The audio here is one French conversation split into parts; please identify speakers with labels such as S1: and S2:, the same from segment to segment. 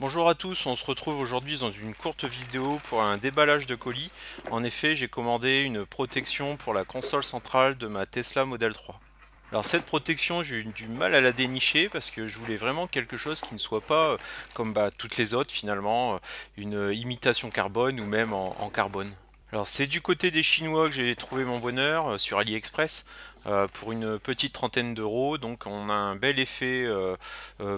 S1: Bonjour à tous, on se retrouve aujourd'hui dans une courte vidéo pour un déballage de colis. En effet, j'ai commandé une protection pour la console centrale de ma Tesla Model 3. Alors cette protection, j'ai eu du mal à la dénicher parce que je voulais vraiment quelque chose qui ne soit pas, euh, comme bah, toutes les autres finalement, euh, une imitation carbone ou même en carbone. Alors c'est du côté des Chinois que j'ai trouvé mon bonheur euh, sur AliExpress euh, pour une petite trentaine d'euros. Donc on a un bel effet euh,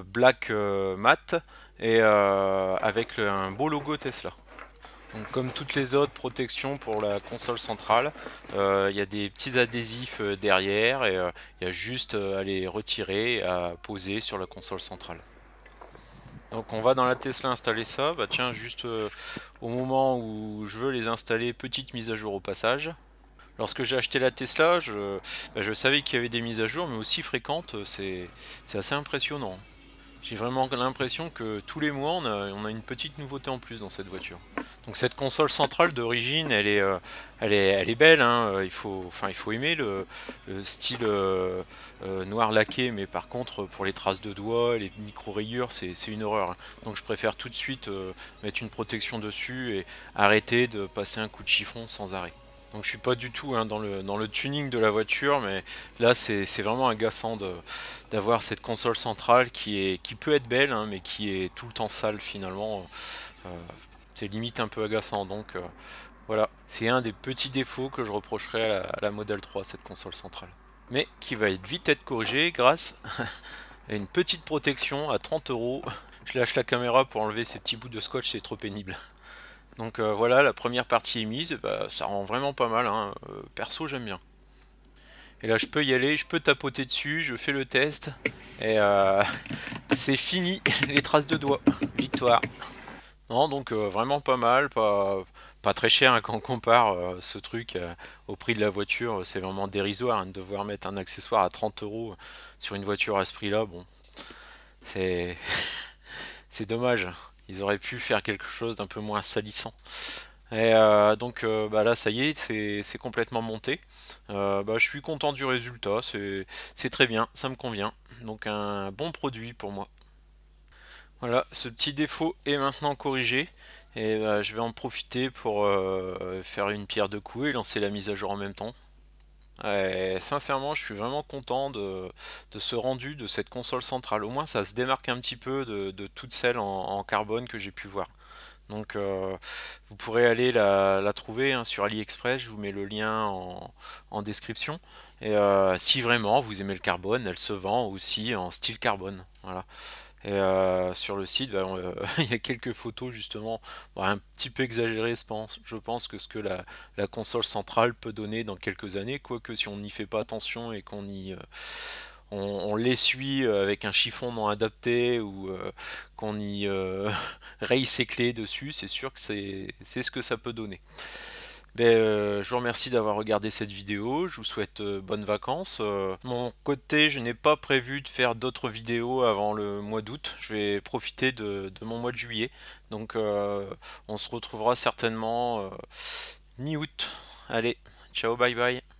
S1: black mat et avec un beau logo Tesla. Donc comme toutes les autres protections pour la console centrale, il y a des petits adhésifs derrière et il y a juste à les retirer et à poser sur la console centrale. Donc on va dans la Tesla installer ça. Bah tiens, juste euh, au moment où je veux les installer, petite mise à jour au passage. Lorsque j'ai acheté la Tesla, je bah, savais qu'il y avait des mises à jour, mais aussi fréquentes. Euh, c'est assez impressionnant. J'ai vraiment l'impression que tous les mois, on a, une petite nouveauté en plus dans cette voiture. Donc cette console centrale d'origine, elle est, euh, elle elle est belle. Hein. Il faut, enfin, il faut aimer le, style euh, euh, noir laqué, mais par contre, pour les traces de doigts, les micro rayures, c'est une horreur. Hein. Donc je préfère tout de suite mettre une protection dessus et arrêter de passer un coup de chiffon sans arrêt. Donc je suis pas du tout hein, dans, le, tuning de la voiture, mais là c'est vraiment agaçant d'avoir cette console centrale qui, peut être belle, hein, mais qui est tout le temps sale finalement. Euh, c'est limite un peu agaçant, donc euh, voilà. C'est un des petits défauts que je reprocherais à la, Model 3, cette console centrale. Mais qui va être vite être corrigé grâce à une petite protection à 30 euros. Je lâche la caméra pour enlever ces petits bouts de scotch, c'est trop pénible. Donc euh, voilà, la première partie est mise, bah, ça rend vraiment pas mal, hein. euh, perso j'aime bien. Et là je peux y aller, je peux tapoter dessus, je fais le test, et euh, c'est fini, les traces de doigts, victoire. Non, donc vraiment pas mal, pas, très cher hein, quand on compare ce truc au prix de la voiture, c'est vraiment dérisoire hein, de devoir mettre un accessoire à 30 euros sur une voiture à ce prix-là, bon, c'est dommage. Ils auraient pu faire quelque chose d'un peu moins salissant. Et euh, donc euh, bah là ça y est, c'est complètement monté. Euh, bah, je suis content du résultat, c'est très bien, ça me convient. Donc un bon produit pour moi. Voilà, ce petit défaut est maintenant corrigé. Et bah, je vais en profiter pour faire une pierre de coups et lancer la mise à jour en même temps sincèrement, je suis vraiment content de, ce rendu de cette console centrale. Au moins, ça se démarque un petit peu de, toutes celles en, carbone que j'ai pu voir. Donc, euh, vous pourrez aller la, trouver hein, sur AliExpress. Je vous mets le lien en, description. Et euh, si vraiment vous aimez le carbone, elle se vend aussi en style carbone. Voilà. Et euh, sur le site, bah, euh, il y a quelques photos justement bah, un petit peu exagérées, je pense, que ce que la, console centrale peut donner dans quelques années, quoique si on n'y fait pas attention et qu'on y... Euh, on, l'essuie avec un chiffon non adapté ou qu'on y raye ses clés dessus, c'est sûr que c'est ce que ça peut donner. Ben, euh, je vous remercie d'avoir regardé cette vidéo, je vous souhaite euh, bonnes vacances. Euh, mon côté, je n'ai pas prévu de faire d'autres vidéos avant le mois d'août, je vais profiter de, mon mois de juillet. Donc on se retrouvera certainement mi-août. Allez, ciao, bye bye.